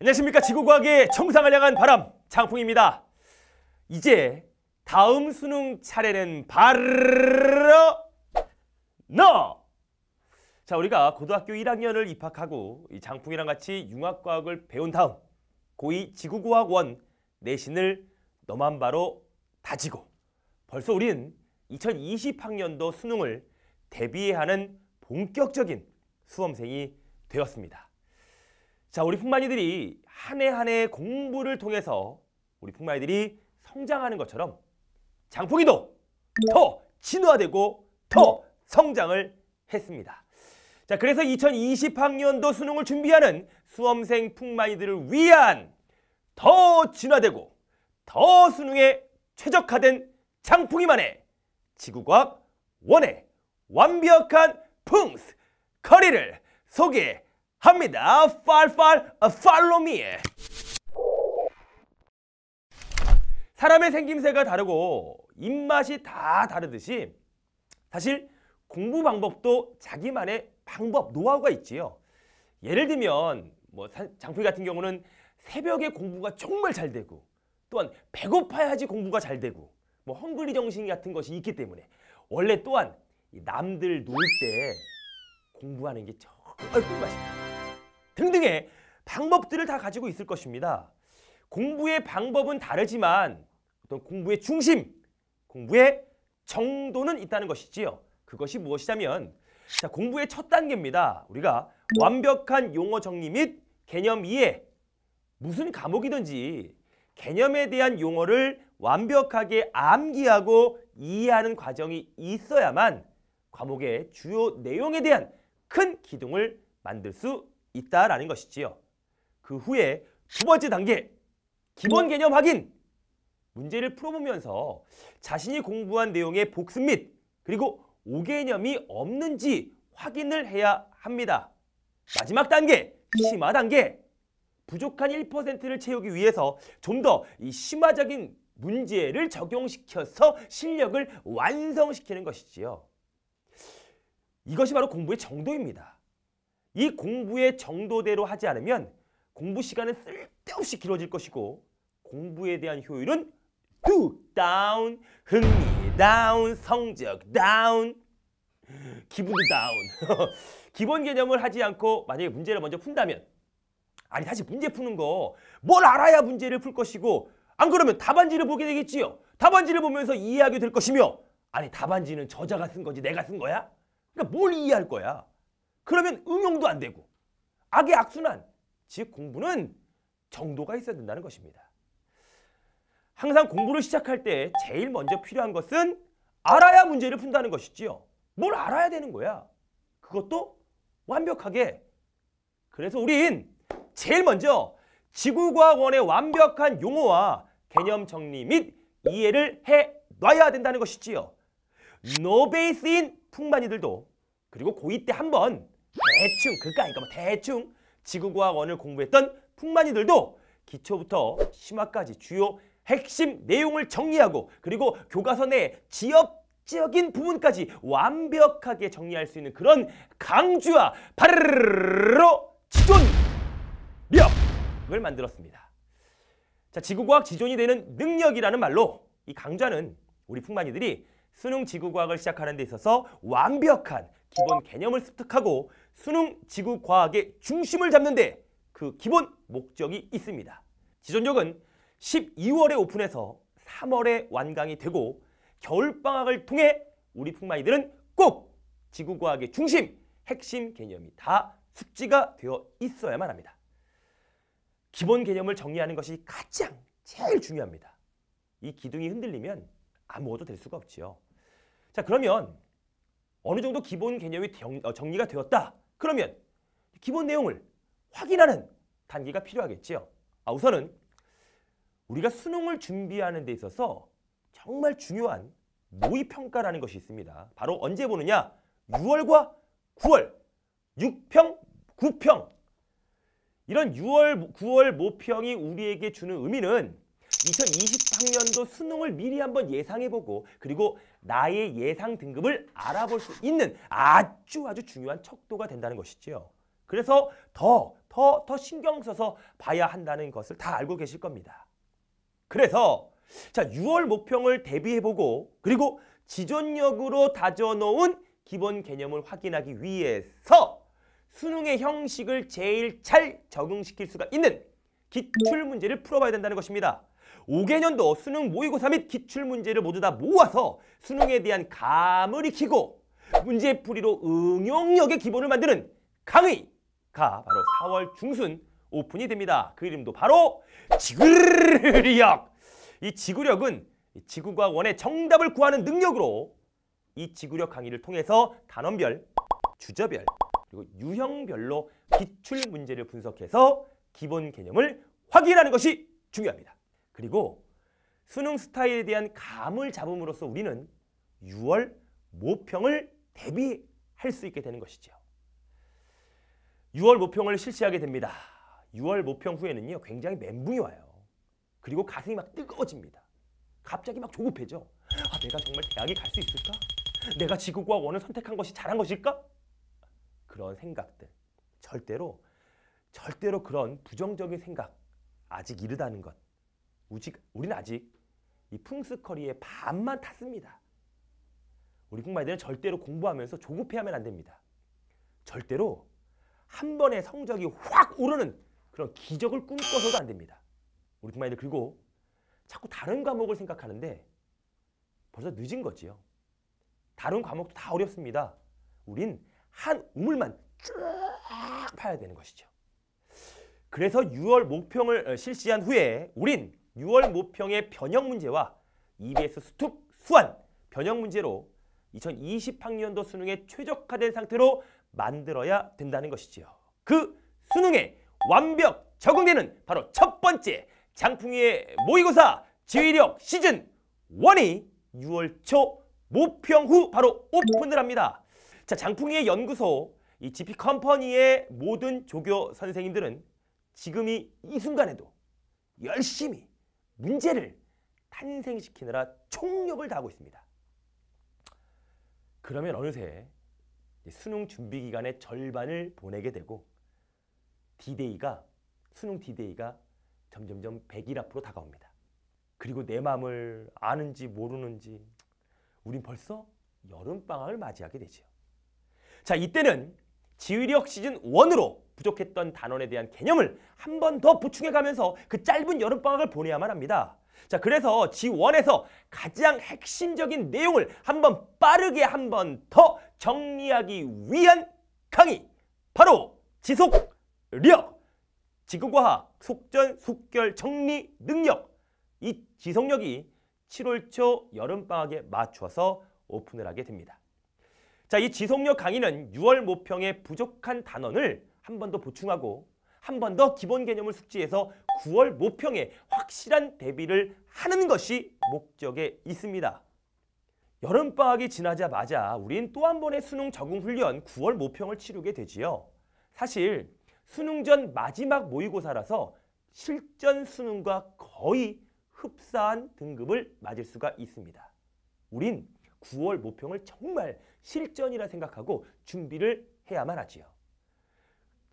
안녕하십니까 지구과학의 청상을 향한 바람 장풍입니다 이제 다음 수능 차례는 바로 너! 자 우리가 고등학교 1학년을 입학하고 이 장풍이랑 같이 융합과학을 배운 다음 고2 지구과학원 내신을 너만 바로 다지고 벌써 우린는 2020학년도 수능을 대비해야 하는 본격적인 수험생이 되었습니다. 자, 우리 풍마이들이 한 해 한 해 공부를 통해서 우리 풍마이들이 성장하는 것처럼 장풍이도 더 진화되고 더 성장을 했습니다. 자, 그래서 2020학년도 수능을 준비하는 수험생 풍마이들을 위한 더 진화되고 더 수능에 최적화된 장풍이만의 지구과학 원의 완벽한 풍스 커리를 소개해 합니다. 팔팔 팔로미에 사람의 생김새가 다르고 입맛이 다 다르듯이 사실 공부 방법도 자기만의 방법, 노하우가 있지요. 예를 들면 뭐 장필 같은 경우는 새벽에 공부가 정말 잘 되고 또한 배고파야지 공부가 잘 되고 뭐 헝그리 정신 같은 것이 있기 때문에 원래 또한 남들 놀 때 공부하는 게 정말 맛입다 등등의 방법들을 다 가지고 있을 것입니다. 공부의 방법은 다르지만 어떤 공부의 중심, 공부의 정도는 있다는 것이지요. 그것이 무엇이냐면 자, 공부의 첫 단계입니다. 우리가 완벽한 용어 정리 및 개념 이해, 무슨 과목이든지 개념에 대한 용어를 완벽하게 암기하고 이해하는 과정이 있어야만 과목의 주요 내용에 대한 큰 기둥을 만들 수 있다라는 것이지요. 그 후에 두 번째 단계, 기본 개념 확인! 문제를 풀어보면서 자신이 공부한 내용의 복습 및 그리고 오개념이 없는지 확인을 해야 합니다. 마지막 단계, 심화 단계! 부족한 1%를 채우기 위해서 좀 더 이 심화적인 문제를 적용시켜서 실력을 완성시키는 것이지요. 이것이 바로 공부의 정도입니다. 이 공부의 정도대로 하지 않으면 공부 시간은 쓸데없이 길어질 것이고 공부에 대한 효율은 뚝 다운, 흥미 다운, 성적 다운, 기분도 다운. 기본 개념을 하지 않고 만약에 문제를 먼저 푼다면 아니 사실 문제 푸는 거 뭘 알아야 문제를 풀 것이고 안 그러면 답안지를 보게 되겠지요. 답안지를 보면서 이해하게 될 것이며 아니 답안지는 저자가 쓴건지 내가 쓴 거야? 그러니까 뭘 이해할 거야? 그러면 응용도 안 되고 악의 악순환. 즉 공부는 정도가 있어야 된다는 것입니다. 항상 공부를 시작할 때 제일 먼저 필요한 것은 알아야 문제를 푼다는 것이지요. 뭘 알아야 되는 거야. 그것도 완벽하게. 그래서 우린 제일 먼저 지구과학원의 완벽한 용어와 개념 정리 및 이해를 해놔야 된다는 것이지요. 노베이스인 풍만이들도 그리고 고2 때 한번 대충 그까이까 그러니까, 그러니까 뭐 대충 지구과학 원을 공부했던 풍만이들도 기초부터 심화까지 주요 핵심 내용을 정리하고 그리고 교과서 내 지역적인 부분까지 완벽하게 정리할 수 있는 그런 강주와 바로 지존력을 만들었습니다. 자, 지구과학 지존이 되는 능력이라는 말로 이 강좌는 우리 풍만이들이 수능 지구과학을 시작하는 데 있어서 완벽한 기본 개념을 습득하고 수능 지구 과학의 중심을 잡는데 그 기본 목적이 있습니다. 지존역은 12월에 오픈해서 3월에 완강이 되고 겨울방학을 통해 우리 풍마이들은 꼭 지구과학의 중심, 핵심 개념이 다 숙지가 되어 있어야만 합니다. 기본 개념을 정리하는 것이 가장 제일 중요합니다. 이 기둥이 흔들리면 아무것도 될 수가 없지요. 자 그러면 어느 정도 기본 개념이 어, 정리가 되었다. 그러면 기본 내용을 확인하는 단계가 필요하겠지요. 아, 우선은 우리가 수능을 준비하는 데 있어서 정말 중요한 모의평가라는 것이 있습니다. 바로 언제 보느냐? 6월과 9월, 6평, 9평. 이런 6월, 9월 모평이 우리에게 주는 의미는 2020학년도 수능을 미리 한번 예상해보고 그리고 나의 예상 등급을 알아볼 수 있는 아주 아주 중요한 척도가 된다는 것이지요. 그래서 더, 더, 더 신경 써서 봐야 한다는 것을 다 알고 계실 겁니다. 그래서 자 6월 모평을 대비해보고 그리고 지존력으로 다져놓은 기본 개념을 확인하기 위해서 수능의 형식을 제일 잘 적응시킬 수가 있는 기출 문제를 풀어봐야 된다는 것입니다. 5개년도 수능 모의고사 및 기출문제를 모두 다 모아서 수능에 대한 감을 익히고 문제풀이로 응용력의 기본을 만드는 강의가 바로 4월 중순 오픈이 됩니다. 그 이름도 바로 지구력! 이 지구력은 지구과 학 원의 정답을 구하는 능력으로 이 지구력 강의를 통해서 단원별, 주제별, 그리고 유형별로 기출 문제를 분석해서 기본 개념을 확인하는 것이 중요합니다. 그리고 수능 스타일에 대한 감을 잡음으로써 우리는 6월 모평을 대비할 수 있게 되는 것이지요. 6월 모평을 실시하게 됩니다. 6월 모평 후에는요. 굉장히 멘붕이 와요. 그리고 가슴이 막 뜨거워집니다. 갑자기 막 조급해져. 아, 내가 정말 대학에 갈 수 있을까? 내가 지구과 학 원을 선택한 것이 잘한 것일까? 그런 생각들. 절대로 절대로 그런 부정적인 생각 아직 이르다는 것 우직, 우리는 아직 이 풍스커리의 반만 탔습니다. 우리 북마들은 절대로 공부하면서 조급해하면 안 됩니다. 절대로 한 번에 성적이 확 오르는 그런 기적을 꿈꿔서도 안 됩니다. 우리 북마들 그리고 자꾸 다른 과목을 생각하는데 벌써 늦은 거지요. 다른 과목도 다 어렵습니다. 우린 한 우물만 쭉 파야 되는 것이죠. 그래서 6월 목표를 어, 실시한 후에 우린 6월 모평의 변형 문제와 EBS 수특 수완 변형 문제로 2020학년도 수능에 최적화된 상태로 만들어야 된다는 것이지요. 그 수능에 완벽 적응되는 바로 첫 번째 장풍이의 모의고사 지휘력 시즌 1이 6월 초 모평 후 바로 오픈을 합니다. 자, 장풍이의 연구소 이 GP 컴퍼니의 모든 조교 선생님들은 지금이 이 순간에도 열심히 문제를 탄생시키느라 총력을 다하고 있습니다. 그러면 어느새 수능 준비 기간의 절반을 보내게 되고 디데이가 수능 디데이가 점점점 100일 앞으로 다가옵니다. 그리고 내 마음을 아는지 모르는지 우린 벌써 여름방학을 맞이하게 되지자 이때는 지휘력 시즌 1으로 부족했던 단원에 대한 개념을 한 번 더 보충해 가면서 그 짧은 여름방학을 보내야만 합니다. 자, 그래서 지원에서 가장 핵심적인 내용을 한 번 빠르게 한 번 더 정리하기 위한 강의! 바로 지속력! 지구과학, 속전, 속결, 정리, 능력! 이 지속력이 7월 초 여름방학에 맞춰서 오픈을 하게 됩니다. 자, 이 지속력 강의는 6월 모평의 부족한 단원을 한번더 보충하고 한 번 더 기본 개념을 숙지해서 9월 모평에 확실한 대비를 하는 것이 목적에 있습니다. 여름방학이 지나자마자 우린 또 한 번의 수능 적응훈련 9월 모평을 치르게 되지요. 사실 수능 전 마지막 모의고사라서 실전 수능과 거의 흡사한 등급을 맞을 수가 있습니다. 우린 9월 모평을 정말 실전이라 생각하고 준비를 해야만 하지요.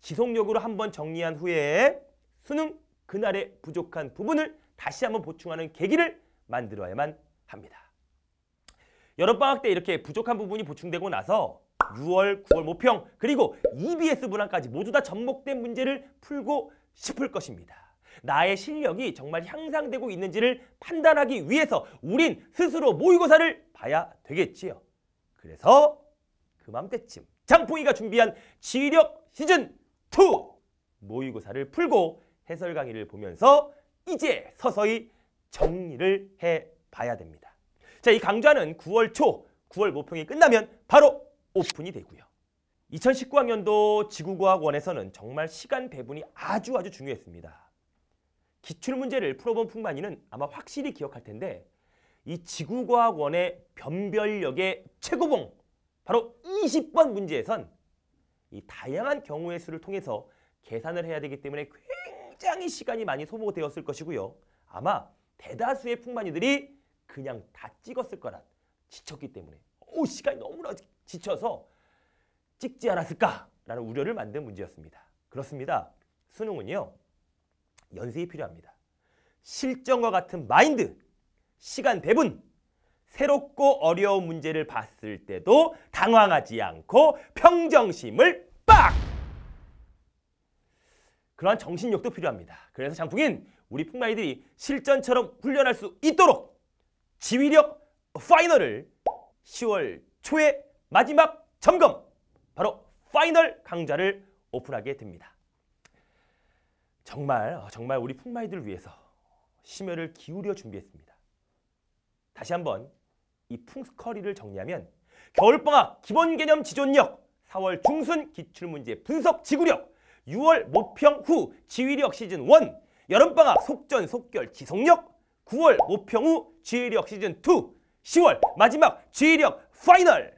지속력으로 한 번 정리한 후에 수능 그날의 부족한 부분을 다시 한번 보충하는 계기를 만들어야만 합니다. 여름방학 때 이렇게 부족한 부분이 보충되고 나서 6월, 9월 모평 그리고 EBS 문항까지 모두 다 접목된 문제를 풀고 싶을 것입니다. 나의 실력이 정말 향상되고 있는지를 판단하기 위해서 우린 스스로 모의고사를 봐야 되겠지요. 그래서 그맘때쯤 장풍이가 준비한 지력 시즌 투 모의고사를 풀고 해설 강의를 보면서 이제 서서히 정리를 해봐야 됩니다. 자, 이 강좌는 9월 초, 9월 모평이 끝나면 바로 오픈이 되고요. 2019학년도 지구과학원에서는 정말 시간 배분이 아주 아주 중요했습니다. 기출문제를 풀어본 풍만이는 아마 확실히 기억할 텐데 이 지구과학원의 변별력의 최고봉, 바로 20번 문제에선 이 다양한 경우의 수를 통해서 계산을 해야 되기 때문에 굉장히 시간이 많이 소모되었을 것이고요. 아마 대다수의 풍만이들이 그냥 다 찍었을 거라 지쳤기 때문에 오 시간이 너무나 지쳐서 찍지 않았을까라는 우려를 만든 문제였습니다. 그렇습니다. 수능은요. 연습이 필요합니다. 실전과 같은 마인드, 시간 배분, 새롭고 어려운 문제를 봤을 때도 당황하지 않고 평정심을 빡! 그러한 정신력도 필요합니다. 그래서 장풍인 우리 풍마이들이 실전처럼 훈련할 수 있도록 지휘력 파이널을 10월 초에 마지막 점검 바로 파이널 강좌를 오픈하게 됩니다. 정말 어, 정말 우리 풍마이들을 위해서 심혈을 기울여 준비했습니다. 다시 한번 이 풍스커리를 정리하면 겨울방학 기본 개념 지존력, 4월 중순 기출문제 분석 지구력, 6월 모평 후 지휘력 시즌 1, 여름방학 속전 속결 지속력, 9월 모평 후 지휘력 시즌 2, 10월 마지막 지휘력 파이널!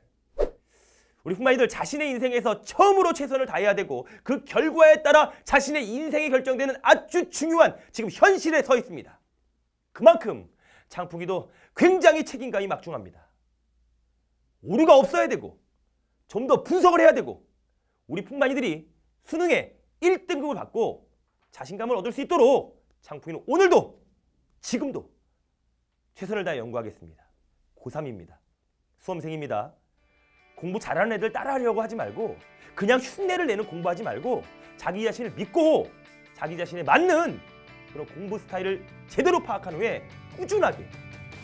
우리 후마이들 자신의 인생에서 처음으로 최선을 다해야 되고 그 결과에 따라 자신의 인생이 결정되는 아주 중요한 지금 현실에 서 있습니다. 그만큼 장풍이도 굉장히 책임감이 막중합니다. 오류가 없어야 되고 좀 더 분석을 해야 되고 우리 품만이들이 수능에 1등급을 받고 자신감을 얻을 수 있도록 장풍이는 오늘도 지금도 최선을 다해 연구하겠습니다. 고3입니다. 수험생입니다. 공부 잘하는 애들 따라하려고 하지 말고 그냥 흉내를 내는 공부하지 말고 자기 자신을 믿고 자기 자신에 맞는 그런 공부 스타일을 제대로 파악한 후에 꾸준하게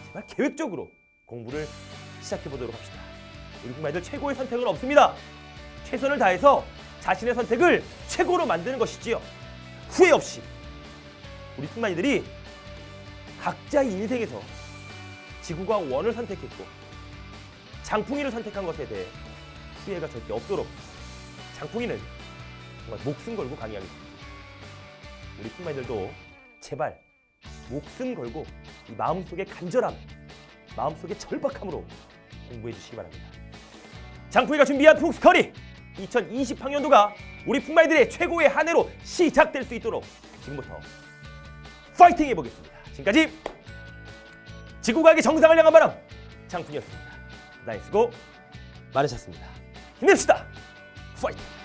정말 계획적으로 공부를 시작해 보도록 합시다. 우리 국민들 최고의 선택은 없습니다. 최선을 다해서 자신의 선택을 최고로 만드는 것이지요. 후회 없이 우리 흑마이들이 각자의 인생에서 지구가 원을 선택했고 장풍이를 선택한 것에 대해 후회가 절대 없도록 장풍이는 정말 목숨 걸고 강의하겠습니다. 우리 품마이들도 제발 목숨 걸고 이 마음속의 간절함, 마음속의 절박함으로 공부해 주시기 바랍니다. 장풍이가 준비한 풍스커리 2020학년도가 우리 풍마이들의 최고의 한 해로 시작될 수 있도록 지금부터 파이팅 해보겠습니다. 지금까지 지구과학의 정상을 향한 바람 장풍이었습니다. 나이스고 많으셨습니다. 힘냅시다. 파이팅!